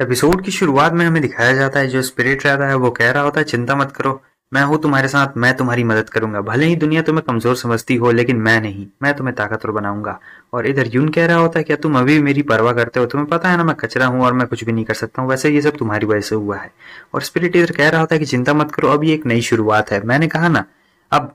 episode की शुरुआत में हमें दिखाया जाता है जो स्पिरिट रहता है वो कह रहा होता है चिंता मत करो मैं हूं तुम्हारे साथ मैं तुम्हारी मदद करूंगा भले ही दुनिया तुम्हें कमजोर समझती हो लेकिन मैं नहीं मैं तुम्हें ताकतवर बनाऊंगा और इधर यून कह रहा होता है क्या तुम अभी मेरी परवाह करते हो तुम्हें पता है ना मैं कचरा हूँ और मैं कुछ भी नहीं कर सकता हूँ वैसे ये सब तुम्हारी वजह से हुआ है और स्पिरिट इधर कह रहा होता है कि चिंता मत करो अब ये एक नई शुरुआत है मैंने कहा ना अब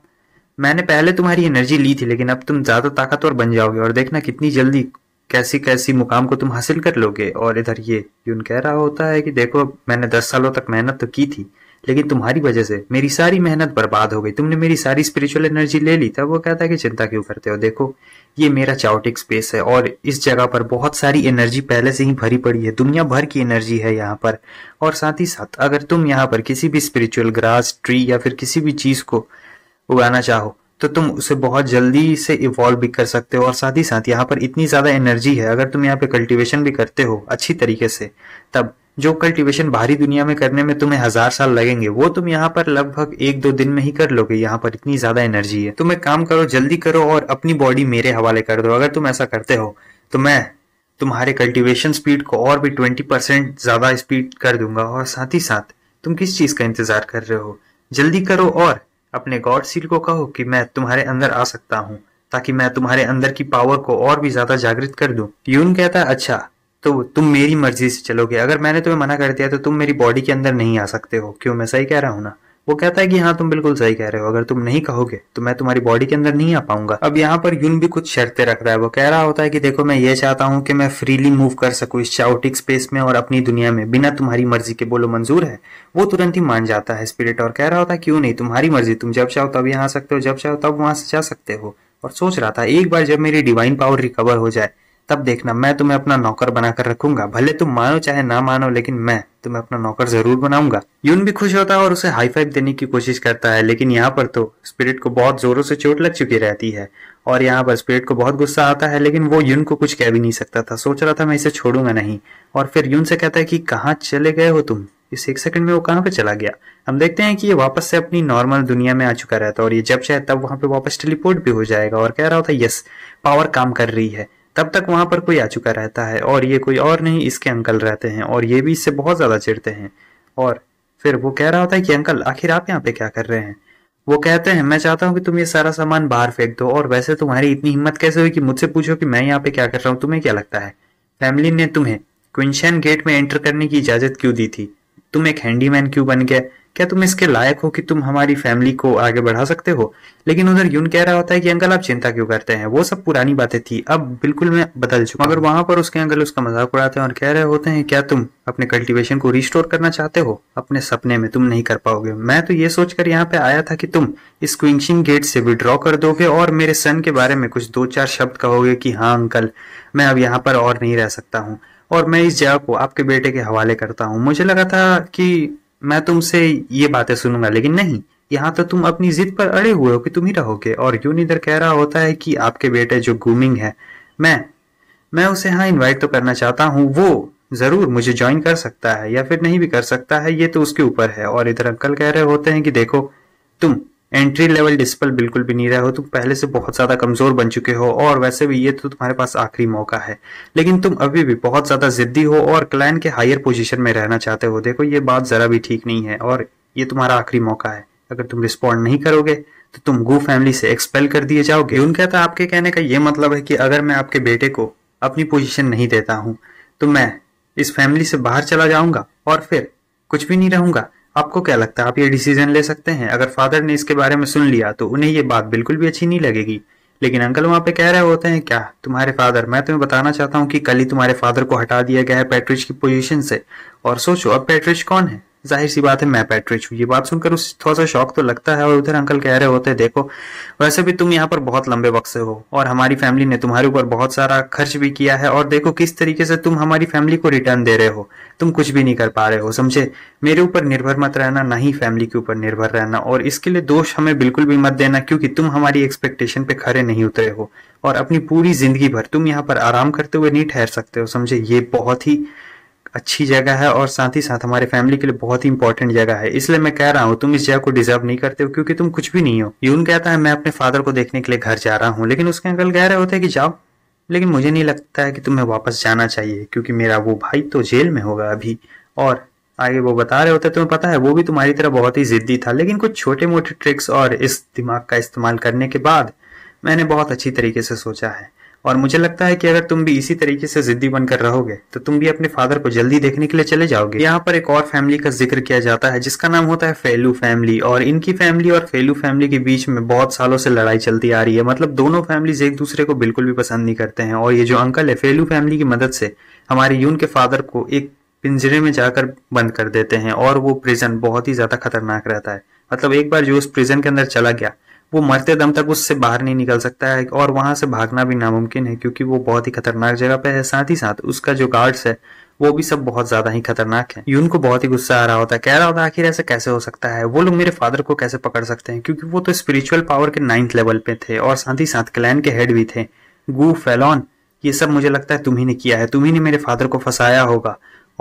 मैंने पहले तुम्हारी एनर्जी ली थी लेकिन अब तुम ज्यादा ताकतवर बन जाओगे और देखना कितनी जल्दी कैसी कैसी मुकाम को तुम हासिल कर लोगे और इधर ये यून कह रहा होता है कि देखो मैंने दस सालों तक मेहनत तो की थी लेकिन तुम्हारी वजह से मेरी सारी मेहनत बर्बाद हो गई तुमने मेरी सारी स्पिरिचुअल एनर्जी ले ली तब वो कहता है कि चिंता क्यों करते हो देखो ये मेरा चाउटिक स्पेस है और इस जगह पर बहुत सारी एनर्जी पहले से ही भरी पड़ी है दुनिया भर की एनर्जी है यहाँ पर और साथ ही साथ अगर तुम यहाँ पर किसी भी स्पिरिचुअल ग्रास ट्री या फिर किसी भी चीज को उगाना चाहो तो तुम उसे बहुत जल्दी से इवॉल्व भी कर सकते हो और साथ ही साथ यहाँ पर इतनी ज़्यादा एनर्जी है अगर तुम यहाँ पे कल्टीवेशन भी करते हो अच्छी तरीके से तब जो कल्टीवेशन बाहरी दुनिया में करने में तुम्हें हजार साल लगेंगे वो तुम यहाँ पर लगभग एक दो दिन में ही कर लोगे यहाँ पर इतनी ज्यादा एनर्जी है तुम तो एक काम करो जल्दी करो और अपनी बॉडी मेरे हवाले कर दो अगर तुम ऐसा करते हो तो मैं तुम्हारे कल्टीवेशन स्पीड को और भी ट्वेंटी परसेंट ज्यादा स्पीड कर दूंगा और साथ ही साथ तुम किस चीज का इंतजार कर रहे हो जल्दी करो और अपने गॉड सील को कहो कि मैं तुम्हारे अंदर आ सकता हूँ ताकि मैं तुम्हारे अंदर की पावर को और भी ज्यादा जागृत कर दूं यून कहता है अच्छा तो तुम मेरी मर्जी से चलोगे अगर मैंने तुम्हें मना कर दिया तो तुम मेरी बॉडी के अंदर नहीं आ सकते हो क्यों मैं सही कह रहा हूँ ना वो कहता है कि हाँ तुम बिल्कुल सही कह रहे हो अगर तुम नहीं कहोगे तो मैं तुम्हारी बॉडी के अंदर नहीं आ पाऊंगा अब यहाँ पर यून भी कुछ शर्तें रख रहा है वो कह रहा होता है कि देखो मैं ये चाहता हूँ कि मैं फ्रीली मूव कर सकूँ इस चाउटिक स्पेस में और अपनी दुनिया में बिना तुम्हारी मर्जी के बोलो मंजूर है वो तुरंत ही मान जाता है स्पिरिट और कह रहा होता है क्यों नहीं तुम्हारी मर्जी तुम जब चाहो तब यहाँ आ सकते हो जब चाहो तब वहां से जा सकते हो और सोच रहा था एक बार जब मेरी डिवाइन पावर रिकवर हो जाए तब देखना मैं तुम्हें अपना नौकर बनाकर रखूंगा भले तुम मानो चाहे ना मानो लेकिन मैं तुम्हें अपना नौकर जरूर बनाऊंगा यून भी खुश होता है और उसे हाई फाइव देने की कोशिश करता है लेकिन यहाँ पर तो स्पिरिट को बहुत जोरों से चोट लग चुकी रहती है और यहाँ पर स्पिरिट को बहुत गुस्सा आता है लेकिन वो यून को कुछ कह भी नहीं सकता था सोच रहा था मैं इसे छोड़ूंगा नहीं और फिर यून से कहता है कि कहाँ चले गए हो तुम इस एक सेकंड में वो कहाँ पे चला गया हम देखते हैं कि ये वापस से अपनी नॉर्मल दुनिया में आ चुका रहता है और ये जब चाहे तब वहां पे वापस टेलीपोर्ट भी हो जाएगा और कह रहा होता है यस पावर काम कर रही है तब तक वहां पर कोई आ चुका रहता है और ये कोई और नहीं इसके अंकल रहते हैं और ये भी इससे बहुत ज़्यादा चिड़ते हैं और फिर वो कह रहा होता है कि अंकल आखिर आप यहाँ पे क्या कर रहे हैं वो कहते हैं मैं चाहता हूँ कि तुम ये सारा सामान बाहर फेंक दो और वैसे तुम्हारी इतनी हिम्मत कैसे हुई कि मुझसे पूछो कि मैं यहाँ पे क्या कर रहा हूँ तुम्हें क्या लगता है फैमिली ने तुम्हें क्विंशन गेट में एंटर करने की इजाज़त क्यों दी थी तुम एक हैंडीमैन क्यों बन गए क्या तुम इसके लायक हो कि तुम हमारी फैमिली को आगे बढ़ा सकते हो लेकिन उधर यून कह रहा होता है कि अंकल आप चिंता क्यों करते हैं वो सब पुरानी बातें थी अब बिल्कुल मैं बदल चुका मगर वहां पर उसके अंकल उसका मजाक उड़ाते हैं और कह रहे होते हैं क्या तुम अपने कल्टीवेशन को रिस्टोर करना चाहते हो अपने सपने में तुम नहीं कर पाओगे मैं तो ये सोचकर यहाँ पे आया था कि तुम इस क्विंशिंग गेट से विड्रॉ कर दोगे और मेरे सन के बारे में कुछ दो चार शब्द कहोगे की हाँ अंकल मैं अब यहाँ पर और नहीं रह सकता हूँ और मैं इस जगह को आपके बेटे के हवाले करता हूँ मुझे लगा था कि मैं तुमसे ये बातें सुनूंगा लेकिन नहीं यहाँ तो तुम अपनी जिद पर अड़े हुए हो कि तुम ही रहोगे और इधर कह रहा होता है कि आपके बेटे जो ग्रूमिंग है मैं मैं उसे हाँ इनवाइट तो करना चाहता हूँ वो जरूर मुझे ज्वाइन कर सकता है या फिर नहीं भी कर सकता है ये तो उसके ऊपर है और इधर अंकल कह रहे होते हैं कि देखो तुम एंट्री लेवल डिसिपल बिल्कुल भी नहीं रहे हो तुम तो पहले से बहुत ज़्यादा कमज़ोर बन चुके हो और वैसे भी ये तो तुम्हारे पास आखिरी मौका है लेकिन तुम अभी भी बहुत ज़्यादा ज़िद्दी हो और क्लाइन के हायर पोजीशन में रहना चाहते हो देखो ये बात ज़रा भी ठीक नहीं है और ये तुम्हारा आखिरी मौका है अगर तुम रिस्पॉन्ड नहीं करोगे तो तुम गु फैमिली से एक्सपेल कर दिए जाओगे उनका तो आपके कहने का ये मतलब है कि अगर मैं आपके बेटे को अपनी पोजीशन नहीं देता हूँ तो मैं इस फैमिली से बाहर चला जाऊंगा और फिर कुछ भी नहीं रहूंगा आपको क्या लगता है आप ये डिसीजन ले सकते हैं अगर फादर ने इसके बारे में सुन लिया तो उन्हें ये बात बिल्कुल भी अच्छी नहीं लगेगी लेकिन अंकल वहां पे कह रहे होते हैं क्या तुम्हारे फादर मैं तुम्हें बताना चाहता हूँ कि कल ही तुम्हारे फादर को हटा दिया गया है पैट्रिज की पोजीशन से और सोचो अब पैट्रिज कौन है जाहिर सी बात है मैं पैट्रिच हूँ ये बात सुनकर उस थोड़ा सा शौक तो लगता है और उधर अंकल कह रहे होते देखो वैसे भी तुम यहाँ पर बहुत लंबे वक्त से हो और हमारी फैमिली ने तुम्हारे ऊपर बहुत सारा खर्च भी किया है और देखो किस तरीके से तुम हमारी फैमिली को रिटर्न दे रहे हो तुम कुछ भी नहीं कर पा रहे हो समझे मेरे ऊपर निर्भर मत रहना ना ही फैमिली के ऊपर निर्भर रहना और इसके लिए दोष हमें बिल्कुल भी मत देना क्योंकि तुम हमारी एक्सपेक्टेशन पे खड़े नहीं उतरे हो और अपनी पूरी जिंदगी भर तुम यहाँ पर आराम करते हुए नहीं ठहर सकते हो समझे ये बहुत ही अच्छी जगह है और साथ ही साथ हमारे फैमिली के लिए बहुत ही इंपॉर्टेंट जगह है इसलिए मैं कह रहा हूँ तुम इस जगह को डिजर्व नहीं करते हो क्योंकि तुम कुछ भी नहीं हो यून कहता है मैं अपने फादर को देखने के लिए घर जा रहा हूँ लेकिन उसके अंकल कह रहे होते हैं कि जाओ लेकिन मुझे नहीं लगता है कि तुम्हें वापस जाना चाहिए क्योंकि मेरा वो भाई तो जेल में होगा अभी और आगे वो बता रहे होते तुम्हें पता है वो भी तुम्हारी तरह बहुत ही जिद्दी था लेकिन कुछ छोटे मोटे ट्रिक्स और इस दिमाग का इस्तेमाल करने के बाद मैंने बहुत अच्छी तरीके से सोचा है और मुझे लगता है कि अगर तुम भी इसी तरीके से जिद्दी बनकर रहोगे तो तुम भी अपने फादर को जल्दी देखने के लिए चले जाओगे यहाँ पर एक और फैमिली का जिक्र किया जाता है जिसका नाम होता है फेलू फैमिली और इनकी फैमिली और फेलू फैमिली के बीच में बहुत सालों से लड़ाई चलती आ रही है मतलब दोनों फैमिलीज एक दूसरे को बिल्कुल भी पसंद नहीं करते हैं और ये जो अंकल है फेलू फैमिली की मदद से हमारे यून के फादर को एक पिंजरे में जाकर बंद कर देते हैं और वो प्रिजन बहुत ही ज्यादा खतरनाक रहता है मतलब एक बार जो उस प्रिजन के अंदर चला गया वो मरते दम तक उससे बाहर नहीं निकल सकता है और वहां से भागना भी नामुमकिन है क्योंकि वो बहुत ही खतरनाक जगह पे है साथ ही साथ उसका जो गार्ड्स है वो भी सब बहुत ज्यादा ही खतरनाक है यून को बहुत ही गुस्सा आ रहा होता है कह रहा होता है आखिर ऐसा कैसे हो सकता है वो लोग मेरे फादर को कैसे पकड़ सकते हैं क्योंकि वो तो स्पिरिचुअल पावर के नाइन्थ लेवल पे थे और साथ ही साथ क्लैन के हेड भी थे गु फेलॉन ये सब मुझे लगता है तुम्ही ने किया है तुम्ही ने मेरे फादर को फंसाया होगा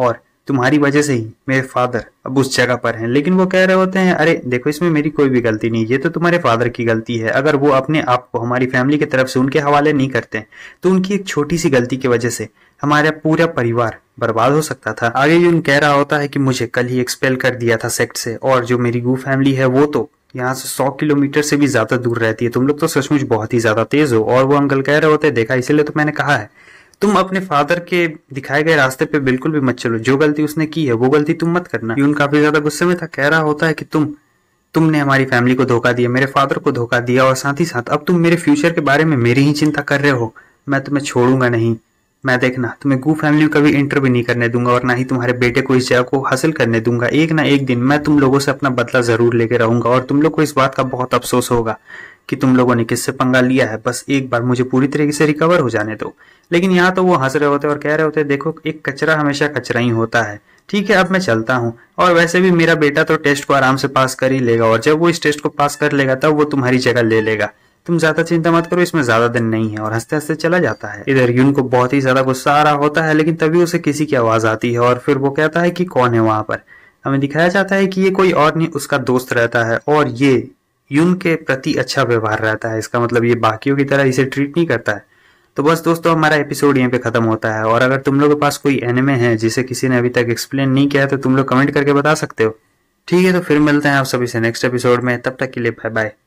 और तुम्हारी वजह से ही मेरे फादर अब उस जगह पर हैं लेकिन वो कह रहे होते हैं अरे देखो इसमें मेरी कोई भी गलती नहीं ये तो तुम्हारे फादर की गलती है अगर वो अपने आप को हमारी फैमिली की तरफ से उनके हवाले नहीं करते तो उनकी एक छोटी सी गलती की वजह से हमारा पूरा परिवार बर्बाद हो सकता था आगे यून कह रहा होता है कि मुझे कल ही एक्सपेल कर दिया था सेक्ट से और जो मेरी गु फैमिली है वो तो यहाँ से सौ किलोमीटर से भी ज्यादा दूर रहती है तुम लोग तो सचमुच बहुत ही ज्यादा तेज हो और वो अंकल कह रहे होते देखा इसीलिए तो मैंने कहा है तुम अपने फादर के दिखाए गए रास्ते पे बिल्कुल भी मत चलो जो गलती उसने की है वो गलती तुम मत करना यून काफी ज्यादा गुस्से में था कह रहा होता है कि तुम तुमने हमारी फैमिली को धोखा दिया मेरे फादर को धोखा दिया और साथ ही साथ अब तुम मेरे फ्यूचर के बारे में मेरी ही चिंता कर रहे हो मैं तुम्हें छोड़ूंगा नहीं मैं देखना तुम्हें गु फैमिली में कभी इंटर भी नहीं करने दूंगा और ना ही तुम्हारे बेटे को इस जगह को हासिल करने दूंगा एक ना एक दिन मैं तुम लोगों से अपना बदला जरूर लेके रहूंगा और तुम लोग को इस बात का बहुत अफसोस होगा कि तुम लोगों ने किससे पंगा लिया है बस एक बार मुझे पूरी तरीके से रिकवर हो जाने दो लेकिन यहाँ तो वो हंस रहे होते और कह रहे होते देखो एक कचरा हमेशा कचरा ही होता है ठीक है अब मैं चलता हूँ और वैसे भी मेरा बेटा तो टेस्ट को आराम से पास कर ही लेगा और जब वो इस टेस्ट को पास कर लेगा तब वो तुम्हारी जगह ले लेगा तुम ज्यादा चिंता मत करो इसमें ज्यादा दिन नहीं है और हंसते हंसते चला जाता है इधर यून को बहुत ही ज्यादा गुस्सा आ रहा होता है लेकिन तभी उसे किसी की आवाज आती है और फिर वो कहता है कि कौन है वहां पर हमें दिखाया जाता है कि ये कोई और नहीं उसका दोस्त रहता है और ये यून के प्रति अच्छा व्यवहार रहता है इसका मतलब ये बाकियों की तरह इसे ट्रीट नहीं करता है तो बस दोस्तों हमारा एपिसोड यहाँ पे खत्म होता है और अगर तुम लोग के पास कोई एनिमे है जिसे किसी ने अभी तक एक्सप्लेन नहीं किया तो तुम लोग कमेंट करके बता सकते हो ठीक है तो फिर मिलते हैं आप सभी से नेक्स्ट एपिसोड में तब तक के लिए बाय बाय